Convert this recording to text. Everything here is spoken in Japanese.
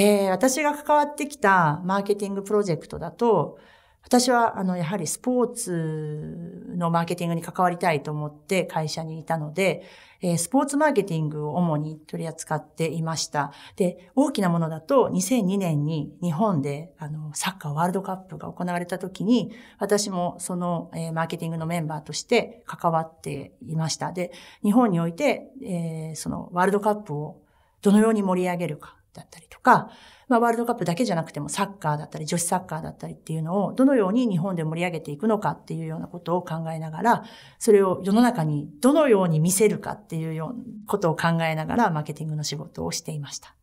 えー、私が関わってきたマーケティングプロジェクトだと、私は、あの、やはりスポーツのマーケティングに関わりたいと思って会社にいたので、えー、スポーツマーケティングを主に取り扱っていました。で、大きなものだと、2002年に日本で、あの、サッカーワールドカップが行われた時に、私もその、えー、マーケティングのメンバーとして関わっていました。で、日本において、えー、その、ワールドカップをどのように盛り上げるか、だったりとか、まあ、ワールドカップだけじゃなくてもサッカーだったり、女子サッカーだったりっていうのを、どのように日本で盛り上げていくのかっていうようなことを考えながら、それを世の中にどのように見せるかっていうようなことを考えながら、マーケティングの仕事をしていました。